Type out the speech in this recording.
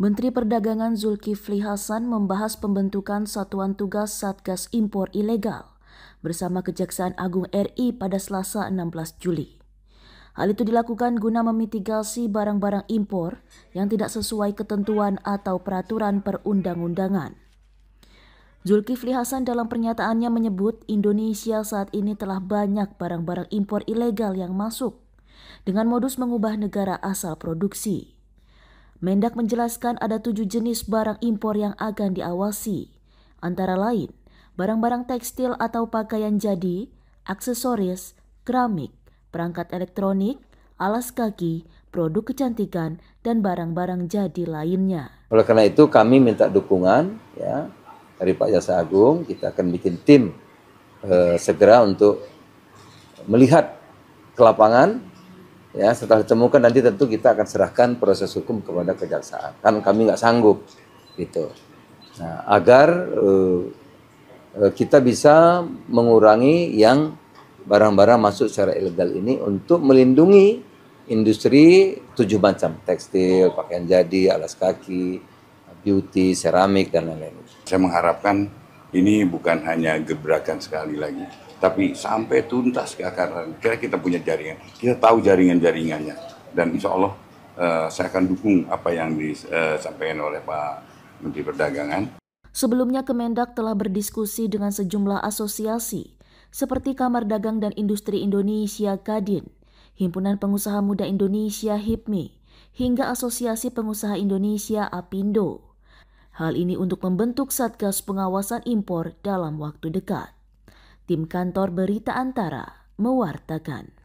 Menteri Perdagangan Zulkifli Hasan membahas pembentukan Satuan Tugas Satgas Impor Ilegal bersama Kejaksaan Agung RI pada Selasa 16 Juli. Hal itu dilakukan guna memitigasi barang-barang impor yang tidak sesuai ketentuan atau peraturan perundang-undangan. Zulkifli Hasan dalam pernyataannya menyebut Indonesia saat ini telah banyak barang-barang impor ilegal yang masuk dengan modus mengubah negara asal produksi. Mendak menjelaskan ada tujuh jenis barang impor yang akan diawasi, antara lain barang-barang tekstil atau pakaian jadi, aksesoris, keramik, perangkat elektronik, alas kaki, produk kecantikan, dan barang-barang jadi lainnya. Oleh karena itu kami minta dukungan ya dari Pak Jasa Agung, kita akan bikin tim eh, segera untuk melihat ke lapangan Ya, setelah ditemukan nanti tentu kita akan serahkan proses hukum kepada kejaksaan. Kan kami nggak sanggup, gitu. Nah, agar uh, kita bisa mengurangi yang barang-barang masuk secara ilegal ini untuk melindungi industri tujuh macam tekstil, pakaian jadi, alas kaki, beauty, seramik dan lain-lain. Saya mengharapkan ini bukan hanya gebrakan sekali lagi, tapi sampai tuntas ke akar kira kita punya jaringan kita tahu jaringan jaringannya dan insya Allah uh, saya akan dukung apa yang disampaikan eh, oleh Pak Menteri Perdagangan. Sebelumnya Kemendak telah berdiskusi dengan sejumlah asosiasi seperti Kamar Dagang dan Industri Indonesia Kadin, Himpunan Pengusaha Muda Indonesia HIPMI, hingga Asosiasi Pengusaha Indonesia APindo. Hal ini untuk membentuk Satgas Pengawasan Impor dalam waktu dekat tim kantor berita Antara mewartakan.